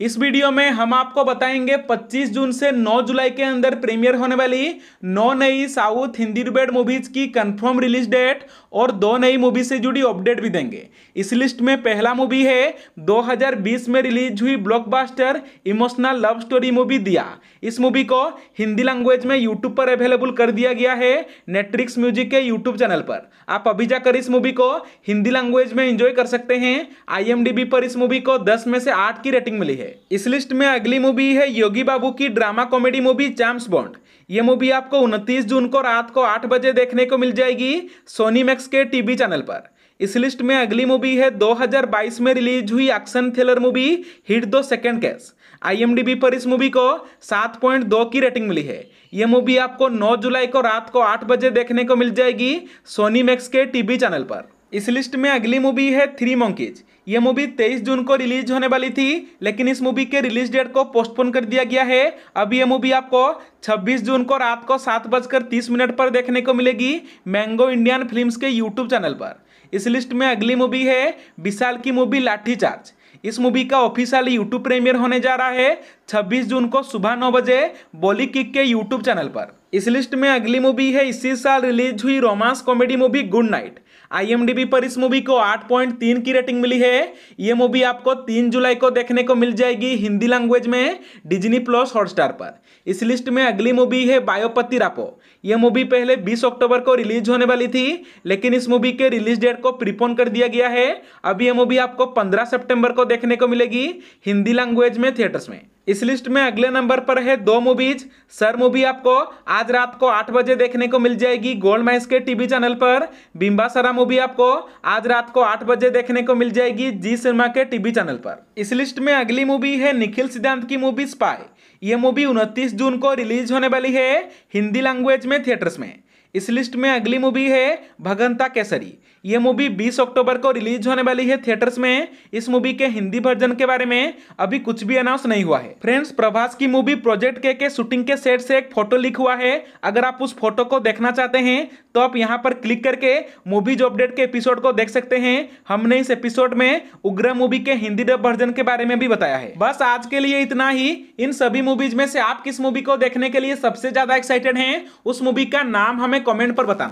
इस वीडियो में हम आपको बताएंगे 25 जून से 9 जुलाई के अंदर प्रीमियर होने वाली नौ नई साउथ हिंदी रिबेड मूवीज की कंफर्म रिलीज डेट और दो नई मूवी से जुड़ी अपडेट भी देंगे इस लिस्ट में पहला मूवी है 2020 में रिलीज हुई blockbuster emotional love story movie Dia इस मूवी को हिंदी लैंग्वेज में यूट्यूब पर अवेलेबल कर दिया गया है नेटफ्लिक्स म्यूजिक के यूट्यूब चैनल पर आप अभी जाकर इस मूवी को हिंदी लैंग्वेज में इंजॉय कर सकते हैं आई पर इस मूवी को दस में से आठ की रेटिंग मिली है इस लिस्ट में अगली मूवी है योगी बाबू की ड्रामा कॉमेडी मूवी चैम्स बॉन्ड ये मूवी आपको 29 जून को रात को 8 बजे देखने को मिल जाएगी सोनी मैक्स के टीवी चैनल पर इस लिस्ट में अगली मूवी है 2022 में रिलीज हुई एक्शन थ्रिलर मूवी हिट दो सेकेंड कैस आई पर इस मूवी को 7.2 की रेटिंग मिली है ये मूवी आपको 9 जुलाई को रात को 8 बजे देखने को मिल जाएगी सोनी मैक्स के टीवी चैनल पर इस लिस्ट में अगली मूवी है थ्री मोंकीज ये मूवी 23 जून को रिलीज होने वाली थी लेकिन इस मूवी के रिलीज डेट को पोस्टपोन कर दिया गया है अब ये मूवी आपको 26 जून को रात को सात बजकर तीस मिनट पर देखने को मिलेगी मैंगो इंडियन फिल्म्स के यूट्यूब चैनल पर इस लिस्ट में अगली मूवी है विशाल की मूवी लाठी चार्ज इस मूवी का ऑफिशियल यूट्यूब प्रीमियर होने जा रहा है 26 जून को सुबह नौ बजे बॉली किक के यूट्यूब चैनल पर इस लिस्ट में अगली मूवी है इसी साल रिलीज हुई romance comedy movie good night IMDb पर इस मूवी को 8.3 की रेटिंग मिली है ये मूवी आपको 3 जुलाई को देखने को मिल जाएगी हिंदी लैंग्वेज में डिजनी प्लस हॉटस्टार पर इस लिस्ट में अगली मूवी है बायोपति रापो ये मूवी पहले 20 अक्टूबर को रिलीज होने वाली थी लेकिन इस मूवी के रिलीज डेट को प्रिपोन कर दिया गया है अब ये मूवी आपको पंद्रह सेप्टेम्बर को देखने को मिलेगी हिंदी लैंग्वेज में थिएटर्स में इस लिस्ट में अगले नंबर पर है दो मूवीज सर मूवी आपको आज रात को आठ बजे देखने को मिल जाएगी गोल्ड माइस के टीवी चैनल पर बिंबासरा मूवी आपको आज रात को आठ बजे देखने को मिल जाएगी जी सिनेमा के टीवी चैनल पर इस लिस्ट में अगली मूवी है निखिल सिद्धांत की मूवी स्पाई ये मूवी उनतीस जून को रिलीज होने वाली है हिंदी लैंग्वेज में थिएटर्स में इस लिस्ट में अगली मूवी है भगंता केसरी ये मूवी 20 अक्टूबर को रिलीज होने वाली है थिएटर्स में इस मूवी के हिंदी वर्जन के बारे में अभी कुछ भी अनाउंस नहीं हुआ है फ्रेंड्स प्रभास की मूवी प्रोजेक्ट के के शूटिंग के सेट से एक फोटो लिख हुआ है अगर आप उस फोटो को देखना चाहते हैं तो आप यहाँ पर क्लिक करके मूवीज अपडेट के एपिसोड को देख सकते हैं हमने इस एपिसोड में उग्र मूवी के हिंदी डब वर्जन के बारे में भी बताया है बस आज के लिए इतना ही इन सभी मूवीज में से आप किस मूवी को देखने के लिए सबसे ज्यादा एक्साइटेड है उस मूवी का नाम हमें हमें कमेंट पर बताना